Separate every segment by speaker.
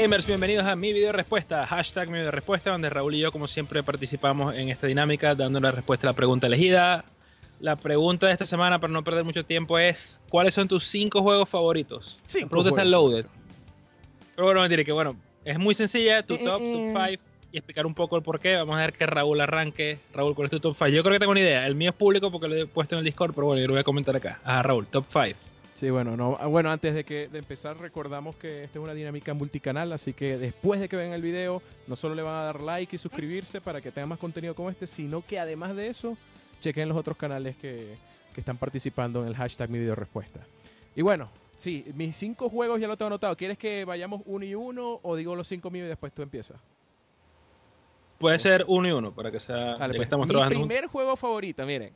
Speaker 1: Gamers, bienvenidos a mi video respuesta, hashtag mi video respuesta, donde Raúl y yo, como siempre, participamos en esta dinámica dando la respuesta a la pregunta elegida. La pregunta de esta semana, para no perder mucho tiempo, es: ¿Cuáles son tus cinco juegos favoritos? Sí, la pregunta está loaded. Pero bueno, diré que bueno, es muy sencilla, tu eh, top, tu eh. five, y explicar un poco el porqué. Vamos a ver que Raúl arranque. Raúl, ¿cuál es tu top 5? Yo creo que tengo una idea. El mío es público porque lo he puesto en el Discord, pero bueno, yo lo voy a comentar acá. Ajá, Raúl, top 5.
Speaker 2: Sí, bueno, no, ah, bueno, antes de que de empezar recordamos que esta es una dinámica multicanal, así que después de que vean el video, no solo le van a dar like y suscribirse para que tengan más contenido como este, sino que además de eso, chequen los otros canales que, están participando en el hashtag mi video respuesta. Y bueno, sí, mis cinco juegos ya lo tengo anotado. ¿Quieres que vayamos uno y uno o digo los cinco míos y después tú empiezas?
Speaker 1: Puede ser uno y uno para que sea. pues, estamos mi trabajando. primer
Speaker 2: juego favorito, miren.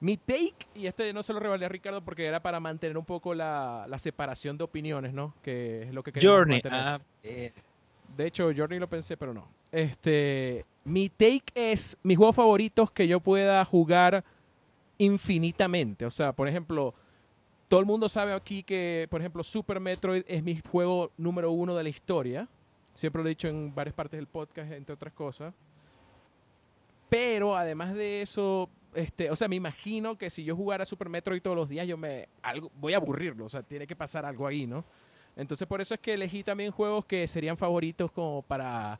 Speaker 2: Mi take, y este no se lo revalía a Ricardo porque era para mantener un poco la, separación de opiniones, ¿no? Que es lo que Journey. Ah. De hecho, Journey lo pensé, pero no. Este, mi take es mis juegos favoritos que yo pueda jugar infinitamente. O sea, por ejemplo, todo el mundo sabe aquí que, por ejemplo, Super Metroid es mi juego número uno de la historia. Siempre lo he dicho en varias partes del podcast, entre otras cosas. Pero además de eso, este, o sea, me imagino que si yo jugara Super Metroid todos los días, yo me algo, voy a aburrirlo, o sea, tiene que pasar algo ahí, ¿no? Entonces por eso es que elegí también juegos que serían favoritos como para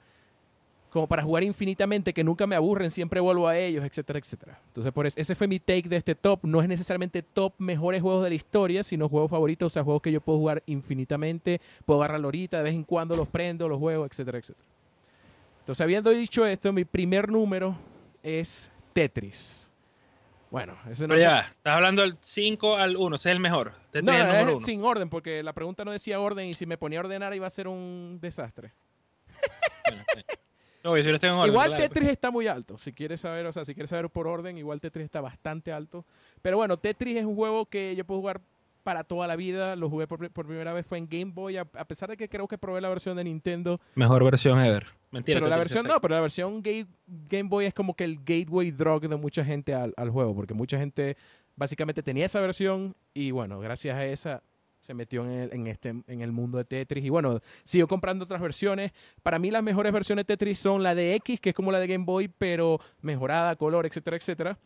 Speaker 2: como para jugar infinitamente, que nunca me aburren, siempre vuelvo a ellos, etcétera, etcétera. Entonces, por eso, ese fue mi take de este top. No es necesariamente top mejores juegos de la historia, sino juegos favoritos, o sea, juegos que yo puedo jugar infinitamente, puedo agarrarlo ahorita, de vez en cuando los prendo, los juego, etcétera, etcétera. Entonces, habiendo dicho esto, mi primer número es Tetris. Bueno, ese no ya,
Speaker 1: estás hablando del 5 al 1, ese es el mejor. Este
Speaker 2: sin orden, porque la pregunta no decía orden y si me ponía a ordenar iba a ser un desastre. igual Tetris pues. está muy alto, si quieres saber, o sea, si quieres saber por orden, igual Tetris está bastante alto. Pero bueno, Tetris es un juego que yo puedo jugar para toda la vida. Lo jugué por, primera vez fue en Game Boy, a, pesar de que creo que probé la versión de Nintendo. Mejor versión ever. Mentira. Pero la versión no, pero la versión Game, Boy es como que el gateway drug de mucha gente al, juego, porque mucha gente básicamente tenía esa versión y bueno, gracias a esa se metió en este, en el mundo de Tetris y bueno, siguió comprando otras versiones. Para mí las mejores versiones de Tetris son la de X, que es como la de Game Boy, pero mejorada, color, etcétera, etcétera.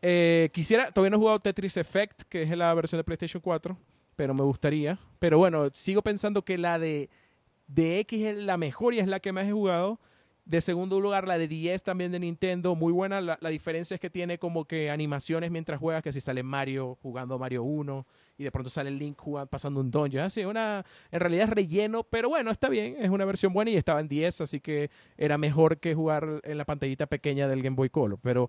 Speaker 2: Eh, quisiera, todavía no he jugado Tetris Effect, que es la versión de PlayStation 4, pero me gustaría. Pero bueno, sigo pensando que la de, de X es la mejor y es la que más he jugado. De segundo lugar, la de 10 también de Nintendo, muy buena. La, diferencia es que tiene como que animaciones mientras juegas, que si sale Mario jugando Mario 1 y de pronto sale Link jugando, pasando un dungeon. Así, ah, una, en realidad es relleno, pero bueno, está bien, es una versión buena y estaba en 10, así que era mejor que jugar en la pantallita pequeña del Game Boy Color. Pero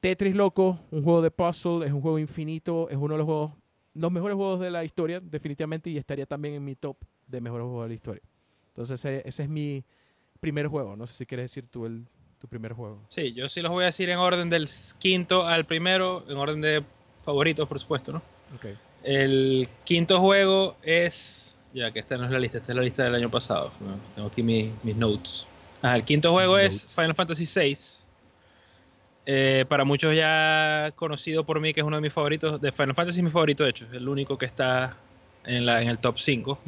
Speaker 2: Tetris Loco, un juego de puzzle, es un juego infinito, es uno de los juegos, los mejores juegos de la historia, definitivamente, y estaría también en mi top de mejores juegos de la historia. Entonces, ese, es mi primer juego. No sé si quieres decir tú el, tu primer juego.
Speaker 1: Sí, yo sí los voy a decir en orden del quinto al primero, en orden de favoritos, por supuesto, ¿no?
Speaker 2: Okay. El
Speaker 1: quinto juego es. Ya que esta no es la lista, esta es la lista del año pasado. Tengo aquí mis, notes. Ah, el quinto juego es Final Fantasy VI. Eh, para muchos ya conocido por mí, que es uno de mis favoritos, de Final Fantasy es mi favorito, de hecho, es el único que está en, en el top 5.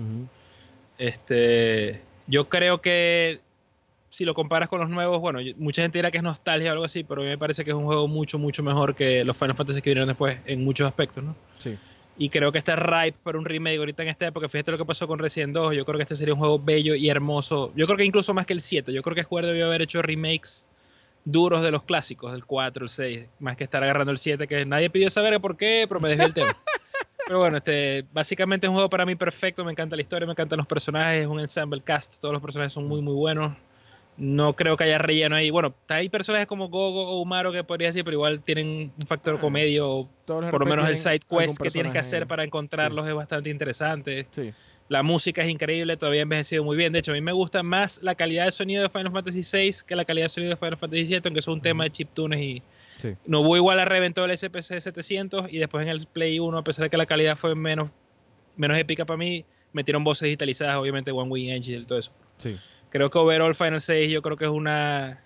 Speaker 1: este, yo creo que si lo comparas con los nuevos, bueno, mucha gente dirá que es nostalgia o algo así, pero a mí me parece que es un juego mucho, mucho mejor que los Final Fantasy que vinieron después en muchos aspectos, ¿no? Sí. Y creo que está ripe para un remake ahorita en este, porque Fíjate lo que pasó con Resident 2. Yo creo que este sería un juego bello y hermoso. Yo creo que incluso más que el 7. Yo creo que Square debió haber hecho remakes duros de los clásicos, el 4, el 6, más que estar agarrando el 7, que nadie pidió saber por qué, pero me dejó el tema. Pero bueno, este, básicamente es un juego para mí perfecto, me encanta la historia, me encantan los personajes, es un ensemble cast, todos los personajes son muy muy buenos. No creo que haya relleno ahí. Bueno, hay personajes como Gogo o Umaro que podría decir, pero igual tienen un factor ah, comedio, por lo menos el side quest que tienes que hacer para encontrarlos es bastante interesante. Sí. La música es increíble, todavía ha envejecido muy bien. De hecho, a mí me gusta más la calidad de sonido de Final Fantasy VI que la calidad de sonido de Final Fantasy VII, aunque es un tema de chiptunes y no voy igual a reventó el SPC 700 y después en el Play 1, a pesar de que la calidad fue menos, menos épica para mí, metieron voces digitalizadas, obviamente One Wing Engine y todo eso. Sí. Creo que Overall Final 6 yo creo que es una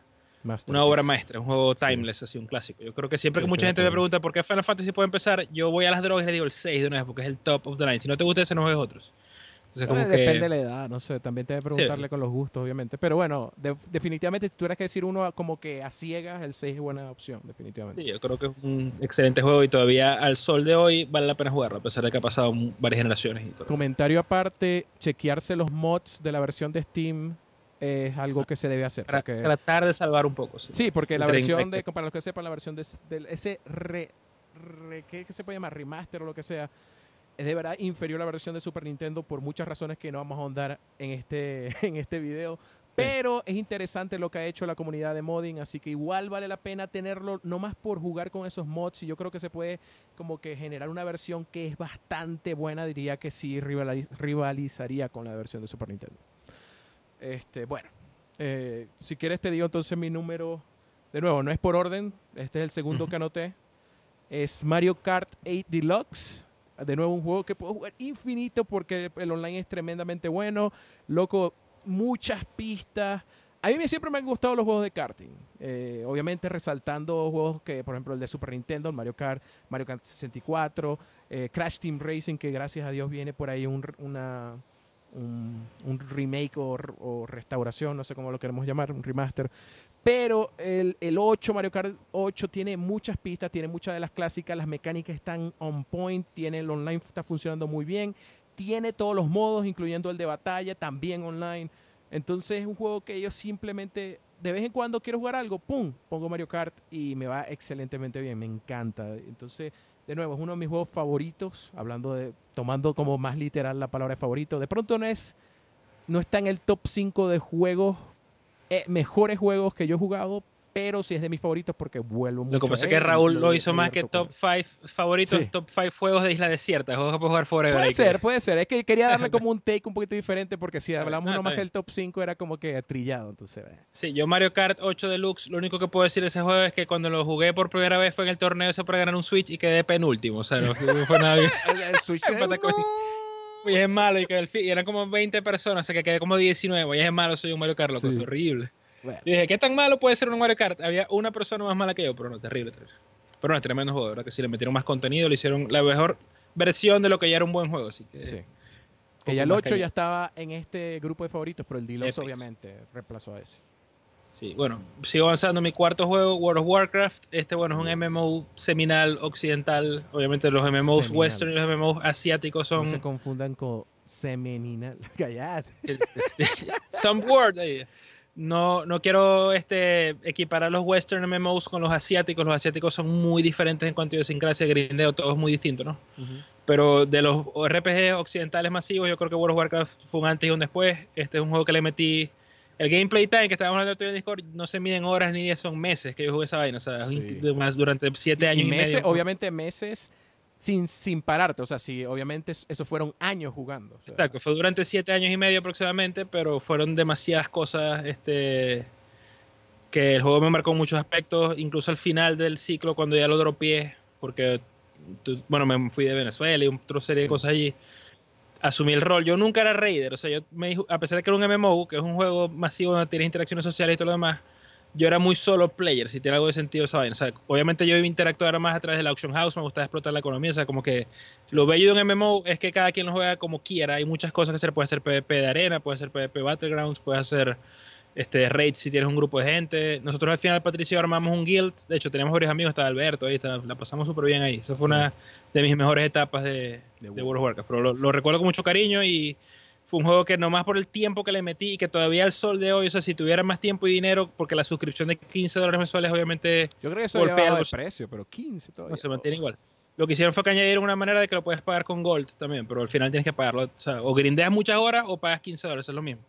Speaker 2: una obra maestra,
Speaker 1: un juego timeless, así un clásico. Yo creo que siempre que mucha gente me pregunta por qué Final Fantasy puede empezar, yo voy a las drogas y le digo el 6 de una vez, porque es el top of the line. Si no te gusta ese, no es otros.
Speaker 2: Depende de la edad, no sé. También te debe preguntarle con los gustos, obviamente. Pero bueno, definitivamente, si tuvieras que decir uno como que a ciegas, el 6 es buena opción, definitivamente. Sí, yo creo que es un
Speaker 1: excelente juego y todavía al sol de hoy vale la pena jugarlo, a pesar de que ha pasado varias generaciones y todo.
Speaker 2: Comentario aparte: chequearse los mods de la versión de Steam es algo que se debe hacer. Para, Tratar de salvar un poco. Sí, sí porque la versión de, para los que sepan, la versión de, ese re, ¿qué, se puede llamar? Remaster o lo que sea, es de verdad inferior a la versión de Super Nintendo por muchas razones que no vamos a ahondar en este, en este video. Pero es interesante lo que ha hecho la comunidad de modding, así que igual vale la pena tenerlo, no más por jugar con esos mods, y yo creo que se puede como que generar una versión que es bastante buena, diría que sí rivalizaría con la versión de Super Nintendo. Este, bueno, eh, si quieres te digo entonces mi número, de nuevo, no es por orden, este es el segundo que anoté, es Mario Kart 8 Deluxe, de nuevo, un juego que puedo jugar infinito porque el online es tremendamente bueno. Loco, muchas pistas. A mí siempre me han gustado los juegos de karting. Eh, obviamente resaltando juegos que, por ejemplo, el de Super Nintendo, Mario Kart, Mario Kart 64, eh, Crash Team Racing, que gracias a Dios viene por ahí una, un, remake o, restauración, no sé cómo lo queremos llamar, un remaster. Pero el, el 8, Mario Kart 8, tiene muchas pistas, tiene muchas de las clásicas, las mecánicas están on point, tiene el online está funcionando muy bien, tiene todos los modos, incluyendo el de batalla, también online. Entonces es un juego que yo simplemente, de vez en cuando quiero jugar algo, ¡pum! Pongo Mario Kart y me va excelentemente bien, me encanta. Entonces de nuevo, es uno de mis juegos favoritos, hablando de, tomando como más literal la palabra favorito. De pronto no es, no está en el top 5 de juegos, eh, mejores juegos que yo he jugado, pero si es de mis favoritos porque vuelvo mucho. Lo que pasa es que Raúl lo, hizo más que
Speaker 1: top 5 favoritos, top 5 juegos de Isla Desierta, que para jugar Forever. Puede ser, puede ser. Es que quería darle como un take un poquito diferente porque si hablamos ah, nomás del
Speaker 2: top 5 era como que trillado, entonces.
Speaker 1: Sí, yo Mario Kart 8 Deluxe, lo único que puedo decir de ese juego es que cuando lo jugué por primera vez fue en el torneo se para ganar un Switch y quedé penúltimo, o sea, no, fue nada bien. el Switch Oye, es malo. Y, que el y eran como 20 personas, o sea que quedé como 19. Y es malo, soy un Mario Kart, loco, es horrible dije, ¿qué tan malo puede ser un Mario Kart? Había una persona más mala que yo, pero no, terrible. Pero no, es tremendo juego, ¿verdad? Que si le metieron más contenido, le hicieron la mejor versión de lo que ya era un buen juego, así que... Sí. Que ya el 8 ya
Speaker 2: estaba en este grupo de favoritos, pero el dilos obviamente reemplazó a ese.
Speaker 1: Sí, bueno, sigo avanzando. Mi cuarto juego, World of Warcraft. Este, bueno, es un MMO seminal occidental. Obviamente los MMOs western y los MMOs asiáticos son... No se
Speaker 2: confundan con seminal.
Speaker 1: Some word ahí no, quiero este, equiparar los western MMOs con los asiáticos. Los asiáticos son muy diferentes en cuanto a idiosincrasia, grindeo, todos es muy distinto, ¿no? Pero de los RPGs occidentales masivos, yo creo que World of Warcraft fue un antes y un después. Este es un juego que le metí. El gameplay time que estábamos hablando otro en Discord no se miden horas ni días, son meses que yo jugué esa vaina. O sea, durante siete años y, medio. Obviamente, meses sin, sin pararte. O sea, sí, obviamente eso fueron
Speaker 2: años jugando.
Speaker 1: Exacto, fue durante siete años y medio aproximadamente, pero fueron demasiadas cosas este, que el juego me marcó en muchos aspectos, incluso al final del ciclo, cuando ya lo dropié, porque, bueno, me fui de Venezuela y otra serie de cosas allí. Asumí el rol. Yo nunca era raider, o sea, yo me, a pesar de que era un MMO, que es un juego masivo donde tienes interacciones sociales y todo lo demás, yo era muy solo player, si tiene algo de sentido saben O sea, obviamente yo iba a interactuar más a través de la auction house, me gustaba explotar la economía, o sea, como que lo bello de un MMO es que cada quien lo juega como quiera, hay muchas cosas que hacer, puede ser PvP de arena, puede ser PvP battlegrounds, puede hacer este raid si tienes un grupo de gente. Nosotros al final Patricio armamos un guild, de hecho tenemos varios amigos, estaba Alberto ahí, está, la pasamos súper bien ahí. Esa fue una de mis mejores etapas de, World of Warcraft, pero lo recuerdo con mucho cariño y fue un juego que nomás por el tiempo que le metí y que todavía el sol de hoy, o sea, si tuviera más tiempo y dinero, porque la suscripción de 15 dólares mensuales obviamente Yo creo que eso golpea el precio,
Speaker 2: pero 15 todavía. No, se
Speaker 1: oh. mantiene igual. Lo que hicieron fue que añadieron una manera de que lo puedes pagar con Gold también, pero al final tienes que pagarlo. O, sea, grindeas muchas horas o pagas 15 dólares, es lo mismo.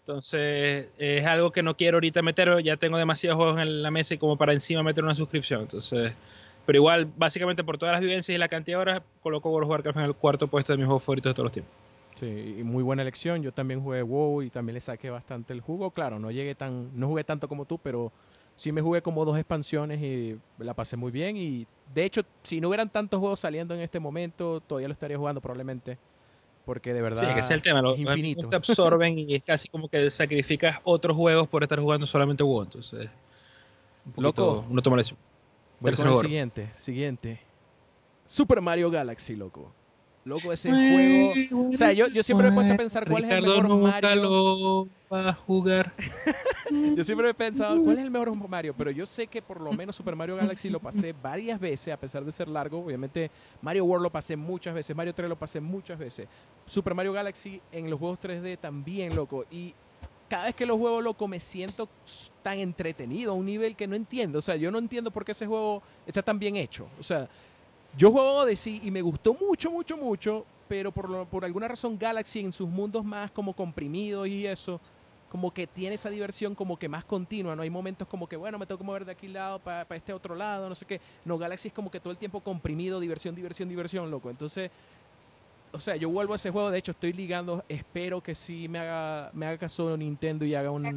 Speaker 1: Entonces, es algo que no quiero ahorita meter, ya tengo demasiados juegos en la mesa y como para encima meter una suscripción. Entonces, pero igual, básicamente por todas las vivencias y la cantidad de horas, coloco World of Warcraft en el cuarto puesto de mis juegos favoritos de todos los tiempos.
Speaker 2: Sí, muy buena elección. Yo también jugué WoW y también le saqué bastante el jugo. Claro, no llegué tan, no jugué tanto como tú, pero sí me jugué como dos expansiones y la pasé muy bien. Y de hecho, si no hubieran tantos juegos saliendo en este momento, todavía lo estaría jugando probablemente. Porque de verdad. Sí, es el tema. Los infinito. te absorben y es casi como que sacrificas
Speaker 1: otros juegos por estar jugando solamente WoW. Entonces. loco. no toma la Voy siguiente.
Speaker 2: Siguiente. Super Mario Galaxy, loco. Loco, ese juego. O sea, yo, siempre me he a pensar cuál es el mejor Mario. para jugar. yo siempre he pensado cuál es el mejor Mario, pero yo sé que por lo menos Super Mario Galaxy lo pasé varias veces, a pesar de ser largo. Obviamente, Mario World lo pasé muchas veces, Mario 3 lo pasé muchas veces. Super Mario Galaxy en los juegos 3D también, loco. Y cada vez que lo juego, loco, me siento tan entretenido a un nivel que no entiendo. O sea, yo no entiendo por qué ese juego está tan bien hecho. O sea, yo juego sí y me gustó mucho, mucho, mucho, pero por, por alguna razón Galaxy en sus mundos más como comprimidos y eso, como que tiene esa diversión como que más continua, no hay momentos como que, bueno, me tengo que mover de aquí lado para este otro lado, no sé qué. No, Galaxy es como que todo el tiempo comprimido, diversión, diversión, diversión, loco. Entonces, o sea, yo vuelvo a ese juego, de hecho estoy ligando, espero que sí me haga, me haga caso Nintendo y haga una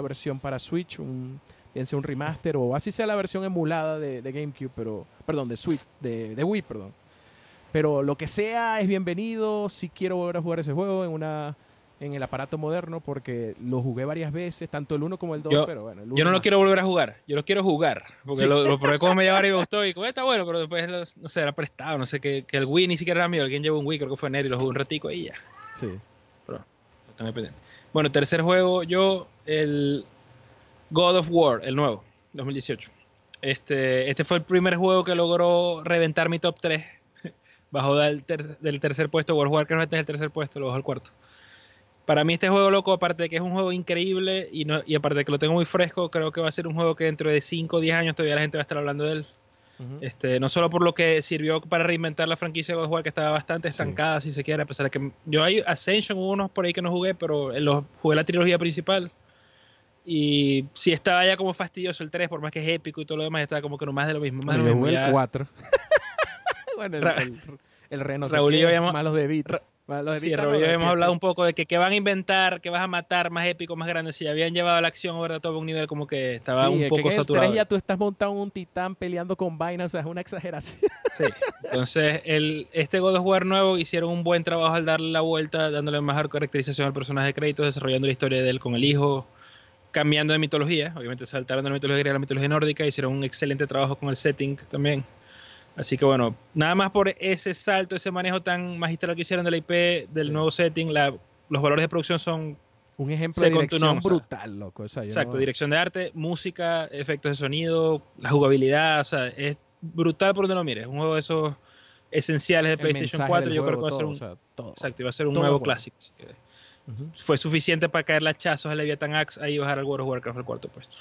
Speaker 2: versión para Switch, un, bien un remaster o así sea la versión emulada de, GameCube, pero, perdón, de, Switch, de, Wii, perdón. Pero lo que sea es bienvenido, si quiero volver a jugar ese juego en una en el aparato moderno porque lo jugué varias veces, tanto el 1 como el 2, pero bueno. yo no lo quiero volver a
Speaker 1: jugar, yo lo quiero jugar, porque lo, probé como me y me gustó y como eh, está bueno, pero después, no sé, era prestado, no sé, que, el Wii ni siquiera era mío, alguien llevó un Wii, creo que fue Neri, lo jugó un ratico y ya. Sí. Bueno, tercer juego, yo, el God of War, el nuevo, 2018. Este, este fue el primer juego que logró reventar mi top 3. Bajó del, tercer puesto, World of Warcraft es el tercer puesto, lo bajó al cuarto. Para mí este juego loco, aparte de que es un juego increíble y, aparte de que lo tengo muy fresco, creo que va a ser un juego que dentro de 5 o 10 años todavía la gente va a estar hablando de él. este, no solo por lo que sirvió para reinventar la franquicia de God of War, que estaba bastante estancada, si se quiere, a pesar de que yo hay Ascension, hubo unos por ahí que no jugué, pero los, jugué la trilogía principal. Y si estaba ya como fastidioso el 3, por más que es épico y todo lo demás, estaba como que no más de lo mismo. Más lo el 4.
Speaker 2: bueno, el, reno Raúl y yo habíamos... malos de Raúl y habíamos hablado un
Speaker 1: poco de que qué van a inventar, qué vas a matar más épico, más grande. Si habían llevado la acción ahora todo a un nivel como que estaba un poco saturado. El 3 ya
Speaker 2: tú estás montado un titán peleando con vainas, o sea, es una exageración.
Speaker 1: sí, entonces el, este God of War nuevo hicieron un buen trabajo al darle la vuelta, dándole mejor caracterización al personaje de crédito desarrollando la historia de él con el hijo cambiando de mitología. Obviamente saltaron de la mitología griega a la mitología nórdica. Hicieron un excelente trabajo con el setting también. Así que bueno, nada más por ese salto, ese manejo tan magistral que hicieron de la IP, del nuevo setting, la, los valores de producción son... Un ejemplo de dirección brutal,
Speaker 2: loco. exacto, dirección
Speaker 1: de arte, música, efectos de sonido, la jugabilidad, o sea, es brutal por donde lo mires. Un juego de esos esenciales de PlayStation 4, yo creo que va a ser un... nuevo clásico, clásico. que... Fue suficiente para caer las chazos a Leviathan Axe ahí
Speaker 2: bajar al World of Warcraft al cuarto puesto.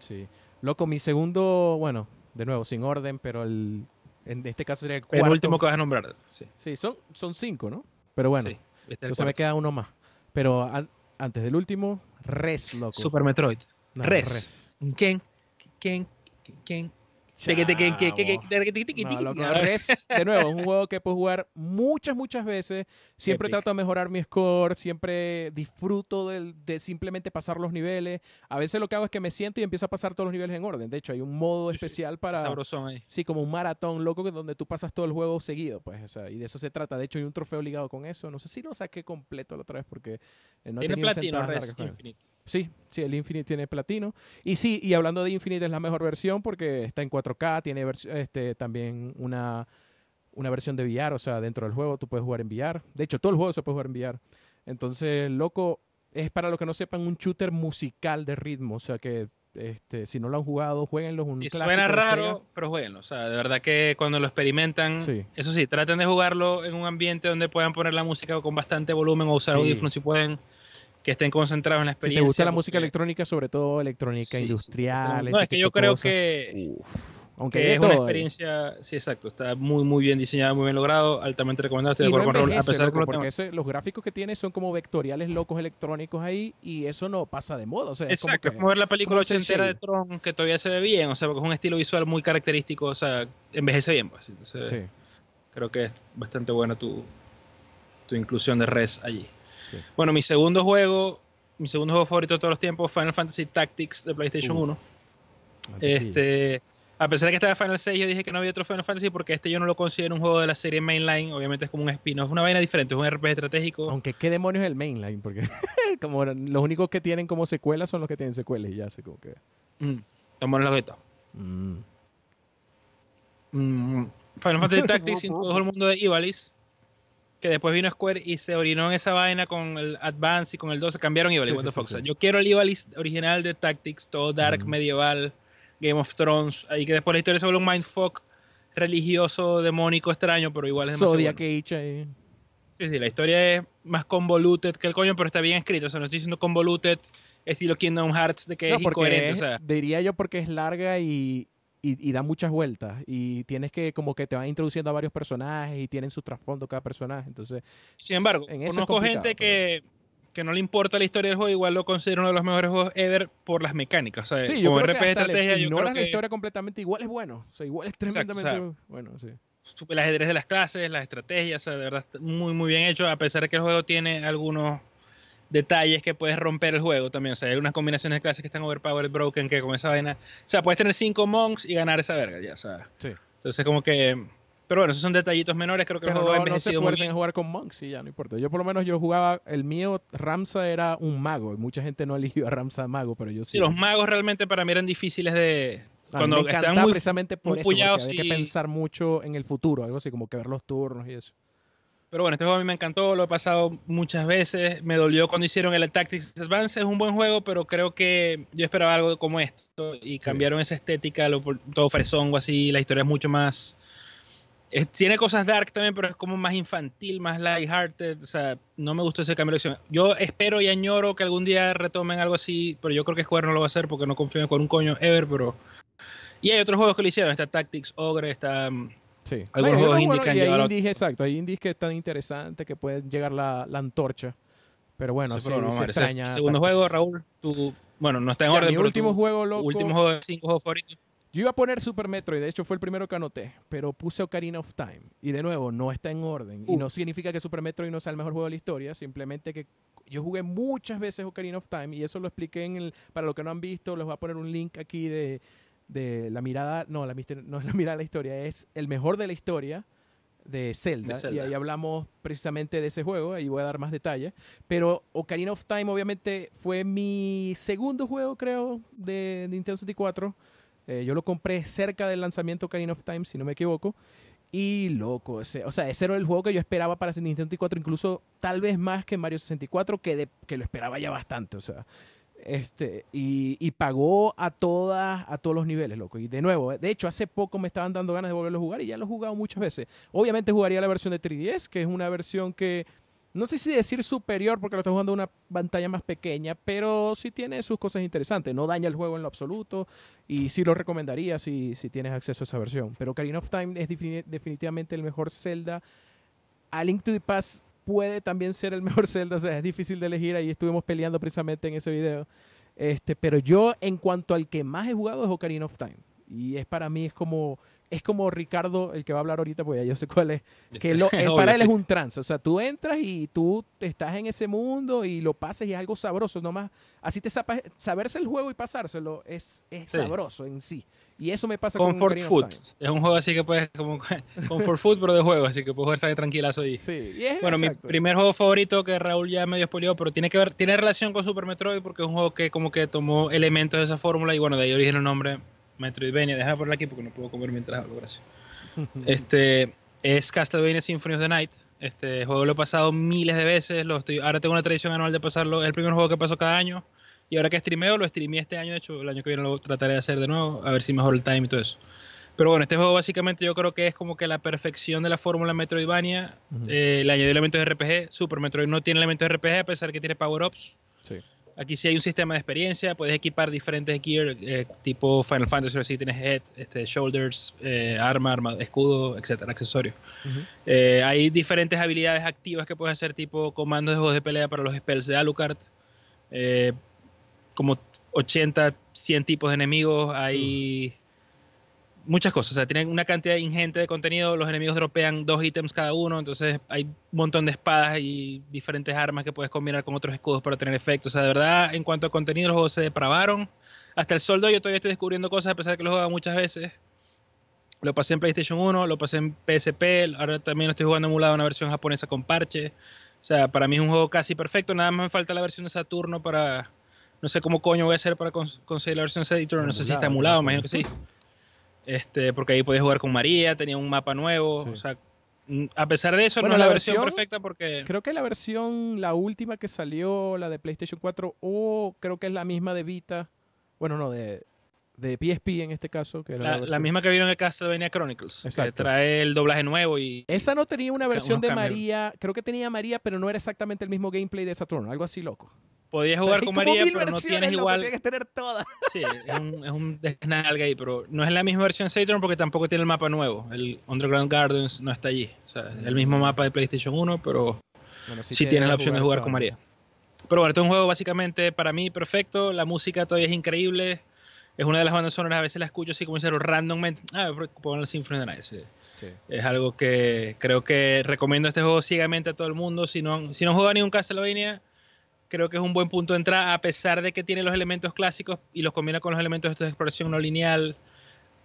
Speaker 2: Sí. Loco, mi segundo, bueno, de nuevo, sin orden, pero el, en este caso sería el cuarto. El último que vas a nombrar. Sí, son, son cinco, ¿no? Pero bueno, sí, este entonces me queda uno más. Pero antes del último, Res, loco. Super Metroid. res.
Speaker 1: ¿Quién? ¿Quién? ¿Quién? De nuevo, es un
Speaker 2: juego que puedo jugar muchas, muchas veces. Siempre trato de mejorar mi score, siempre disfruto de, simplemente pasar los niveles. A veces lo que hago es que me siento y empiezo a pasar todos los niveles en orden. De hecho, hay un modo especial para... Sabrosón ahí. Sí, como un maratón loco donde tú pasas todo el juego seguido, pues. y de eso se trata. De hecho, hay un trofeo ligado con eso. No sé si lo saqué completo la otra vez porque eh, no Tiene platino, Sí, sí, el Infinite tiene platino. Y sí, y hablando de Infinite, es la mejor versión porque está en 4 4K, tiene este, también una, una versión de VR, o sea, dentro del juego tú puedes jugar en VR. De hecho, todo el juego se puede jugar en VR. Entonces, loco, es para los que no sepan un shooter musical de ritmo, o sea que este, si no lo han jugado, jueguenlo. Un sí, suena raro,
Speaker 1: pero jueguenlo. O sea, de verdad que cuando lo experimentan, eso sí, traten de jugarlo en un ambiente donde puedan poner la música con bastante volumen o usar audífonos si pueden, que estén concentrados en la experiencia. Si te gusta la música
Speaker 2: electrónica, sobre todo electrónica industrial. No, es que yo creo
Speaker 1: que. Aunque es una experiencia, sí, exacto, está muy, muy bien diseñada, muy bien logrado, altamente recomendado. Estoy de acuerdo con a pesar de
Speaker 2: que los gráficos que tiene son como vectoriales locos electrónicos ahí y eso no pasa de moda. exacto, es como, ver la película ochentera de
Speaker 1: Tron que todavía se ve bien, o sea, porque es un estilo visual muy característico, o sea, envejece bien, pues, creo que es bastante buena tu, tu inclusión de res allí. Bueno, mi segundo juego, mi segundo juego favorito de todos los tiempos, Final Fantasy Tactics de PlayStation 1. Este a pesar de que estaba Final 6, yo dije que no había otro Final Fantasy porque este yo no lo considero un juego de la serie mainline. Obviamente es como un spin-off, una vaina diferente, es un RPG estratégico. Aunque,
Speaker 2: ¿qué demonios es el mainline? Porque como los únicos que tienen como secuelas son los que tienen secuelas y ya sé como que. tomar Tomamos los de Final Fantasy Tactics todo el
Speaker 1: mundo de Ivalis, que después vino Square y se orinó en esa vaina con el Advance y con el 12. Cambiaron Ivalis. yo quiero el Ivalis original de Tactics, todo dark, mm. medieval Game of Thrones, ahí que después la historia es un mindfuck religioso, demónico, extraño, pero igual es Zodiac Age
Speaker 2: ahí. Eh.
Speaker 1: Sí, sí, la historia es más convoluted que el coño, pero está bien escrito. O sea, no estoy diciendo convoluted estilo
Speaker 2: Kingdom Hearts de que es incoherente. Diría yo porque es larga y, da muchas vueltas. Y tienes que, como que te van introduciendo a varios personajes y tienen su trasfondo cada personaje. Entonces, sin embargo, en conozco gente que
Speaker 1: que no le importa la historia del juego, igual lo considero uno de los mejores juegos ever por las mecánicas. O sea, yo como creo que hasta estrategia, y creo que... la historia
Speaker 2: completamente, igual es bueno. O sea, igual es tremendamente bueno, sí.
Speaker 1: El ajedrez de las clases, las estrategias, o sea, de verdad, muy, muy bien hecho, a pesar de que el juego tiene algunos detalles que puedes romper el juego también. O sea, hay unas combinaciones de clases que están overpowered, broken, que con esa vaina. O sea, puedes tener cinco monks y ganar esa verga, ya, o sea. Sí. Entonces, como que pero bueno, esos son detallitos menores, creo que Pero no, se en
Speaker 2: jugar con monks, sí, ya no importa. Yo por lo menos yo jugaba, el mío, Ramsa era un mago, mucha gente no eligió a Ramsa mago, pero yo sí. sí los
Speaker 1: magos realmente para mí eran difíciles de... cuando están precisamente por eso, que
Speaker 2: pensar mucho en el futuro, algo así como que ver los turnos y eso.
Speaker 1: Pero bueno, este juego a mí me encantó, lo he pasado muchas veces, me dolió cuando hicieron el Tactics Advance, es un buen juego, pero creo que yo esperaba algo como esto y cambiaron esa estética, lo, todo fresongo así, la historia es mucho más tiene cosas dark también, pero es como más infantil, más lighthearted. O sea, no me gustó ese cambio de acción. Yo espero y añoro que algún día retomen algo así, pero yo creo que Square no lo va a hacer porque no confío con un coño ever, pero... Y hay otros juegos que lo hicieron. Está Tactics Ogre, está... Mm, sí. Algunos juegos que han hay indies,
Speaker 2: exacto. Hay indies que están interesantes, que pueden llegar la, la antorcha. Pero bueno, sí, se extraña. Segundo juego, Raúl, tu... Bueno, no está en orden. Mi último juego, loco. Último juego cinco juegos favoritos. Yo iba a poner Super Metroid, de hecho fue el primero que anoté, pero puse Ocarina of Time. Y de nuevo, no está en orden. Y no significa que Super Metroid no sea el mejor juego de la historia, simplemente que yo jugué muchas veces Ocarina of Time y eso lo expliqué en el, para los que no han visto, les voy a poner un link aquí de, de la mirada, no, la no es la mirada de la historia, es el mejor de la historia de Zelda, de Zelda, y ahí hablamos precisamente de ese juego, ahí voy a dar más detalles, pero Ocarina of Time obviamente fue mi segundo juego creo de Nintendo 64 eh, yo lo compré cerca del lanzamiento Ocarina of Time, si no me equivoco. Y loco, ese, o sea, ese era el juego que yo esperaba para Nintendo 64, incluso tal vez más que Mario 64, que, de, que lo esperaba ya bastante, o sea. Este, y, pagó a todas, a todos los niveles, loco. Y de nuevo, eh, de hecho, hace poco me estaban dando ganas de volverlo a jugar y ya lo he jugado muchas veces. Obviamente jugaría la versión de 3DS, que es una versión que no sé si decir superior porque lo estoy jugando una pantalla más pequeña, pero sí tiene sus cosas interesantes. No daña el juego en lo absoluto y sí lo recomendaría si, si tienes acceso a esa versión. Pero Ocarina of Time es definitivamente el mejor Zelda. A Link to the Past puede también ser el mejor Zelda, o sea, es difícil de elegir. Ahí estuvimos peleando precisamente en ese video. Este, pero yo, en cuanto al que más he jugado, es Ocarina of Time. Y es para mí, es como es como Ricardo, el que va a hablar ahorita, porque ya yo sé cuál es, que lo, para él es un trance, o sea, tú entras y tú estás en ese mundo y lo pases y es algo sabroso, nomás, así te sapa, saberse el juego y pasárselo es, es sabroso en sí. Y eso me pasa con Comfort Food.
Speaker 1: Es un juego así que puedes, como Comfort Food, pero de juego, así que puedes jugar tranquilazo ahí. Sí, y Bueno, mi primer juego favorito que Raúl ya medio spoileó, pero tiene que ver, tiene relación con Super Metroid porque es un juego que como que tomó elementos de esa fórmula y bueno, de ahí origen el nombre Metroidvania, déjame por aquí porque no puedo comer mientras hablo, gracias. Este, es Castlevania Symphony of the Night. Este juego lo he pasado miles de veces, lo estoy, ahora tengo una tradición anual de pasarlo, es el primer juego que paso cada año. Y ahora que streameo, lo streameé este año, de hecho, el año que viene lo trataré de hacer de nuevo, a ver si mejor el time y todo eso. Pero bueno, este juego básicamente yo creo que es como que la perfección de la fórmula Metroidvania. Eh, le añadió elementos de RPG. Super Metroid no tiene elementos de RPG a pesar que tiene power-ups. Sí. Aquí sí hay un sistema de experiencia, puedes equipar diferentes gear, eh, tipo Final Fantasy, si tienes head, este, shoulders, eh, arma, arma, escudo, etcétera, accesorios. Eh, hay diferentes habilidades activas que puedes hacer, tipo comandos de juegos de pelea para los spells de Alucard, como 80, 100 tipos de enemigos, hay muchas cosas. O sea, tienen una cantidad ingente de contenido. Los enemigos dropean dos ítems cada uno. Entonces hay un montón de espadas y diferentes armas que puedes combinar con otros escudos para tener efectos. O sea, de verdad, en cuanto a contenido, los juegos se depravaron. Hasta el soldo yo todavía estoy descubriendo cosas, a pesar de que lo he jugado muchas veces. Lo pasé en PlayStation 1, lo pasé en PSP, ahora también estoy jugando emulado una versión japonesa con parche. O sea, para mí es un juego casi perfecto. Nada más me falta la versión de Saturno para. No sé cómo coño voy a hacer para conseguir la versión de Saturno. No sé si está emulado, imagino que sí. Este, porque ahí podías jugar con María, tenía un mapa nuevo, a pesar de eso, no es la versión,
Speaker 2: perfecta porque... Creo que la versión, la última que salió, la de PlayStation 4, o creo que es la misma de Vita, bueno, no, de, PSP en este caso. la, misma
Speaker 1: que vieron en el caso de Venia Chronicles, que trae el doblaje nuevo y... Esa no tenía
Speaker 2: una versión de María, creo que tenía María, pero no era exactamente el mismo gameplay de Saturno, algo así loco
Speaker 1: podías jugar con María, pero no tienes igual. Tienes que tener todas. Sí, es un, es un pero no es la misma versión Saturn porque tampoco tiene el mapa nuevo. El Underground Gardens no está allí. O sea, es el mismo mapa de PlayStation 1, pero
Speaker 2: bueno, sí, tienes la opción de jugar con María.
Speaker 1: Pero bueno, es un juego básicamente para mí perfecto. La música todavía es increíble. Es una de las bandas sonoras, a veces la escucho así como cero randommente. Ah, pongo la Symphony of the Sí. Es algo que creo que recomiendo este juego ciegamente a todo el mundo. Si no, si no juega ningún Castlevania, creo que es un buen punto de entrada, a pesar de que tiene los elementos clásicos y los combina con los elementos de exploración no lineal.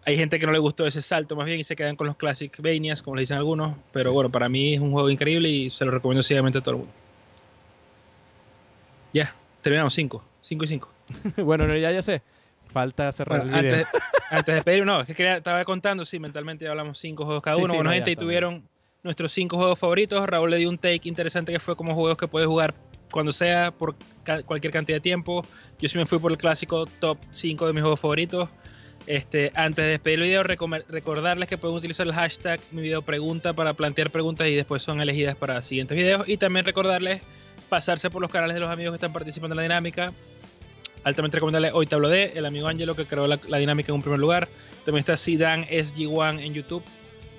Speaker 1: Hay gente que no le gustó ese salto más bien y se quedan con los Classic Vanias, como le dicen algunos. Pero bueno, para mí es un juego increíble y se lo recomiendo ciegamente a todo el mundo. Ya, terminamos 5. 5 y 5.
Speaker 2: bueno, ya, ya sé. Falta cerrar Antes,
Speaker 1: de pedir, no, es que estaba contando, sí, mentalmente hablamos cinco juegos cada uno. bueno, gente, y tuvieron nuestros cinco juegos favoritos. Raúl le dio un take interesante que fue como juegos que puedes jugar cuando sea, por cualquier cantidad de tiempo. Yo sí me fui por el clásico top 5 de mis juegos favoritos. Este, antes de despedir el video, recordarles que pueden utilizar el hashtag mi video pregunta para plantear preguntas y después son elegidas para siguientes videos. Y también recordarles pasarse por los canales de los amigos que están participando en la dinámica. Altamente recomendable hoy hablo de el amigo Angelo que creó la, dinámica en un primer lugar. También está Sidan SG1 en YouTube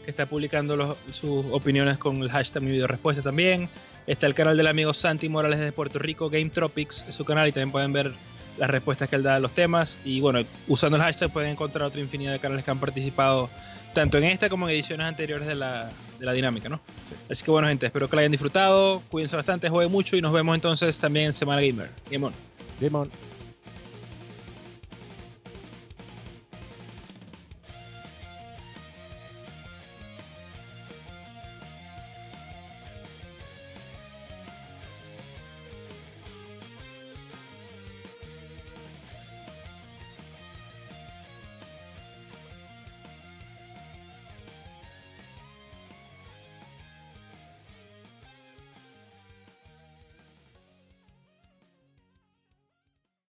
Speaker 1: que está publicando sus opiniones con el hashtag mi video respuesta también. Está el canal del amigo Santi Morales de Puerto Rico, Game Tropics, es su canal y también pueden ver las respuestas que él da a los temas. Y bueno, usando el hashtag pueden encontrar otra infinidad de canales que han participado tanto en esta como en ediciones anteriores de la, dinámica, ¿no? Así que bueno, gente, espero que la hayan disfrutado. Cuídense bastante, jueguen mucho y nos vemos entonces también en Semana Gamer. Game on. Game on.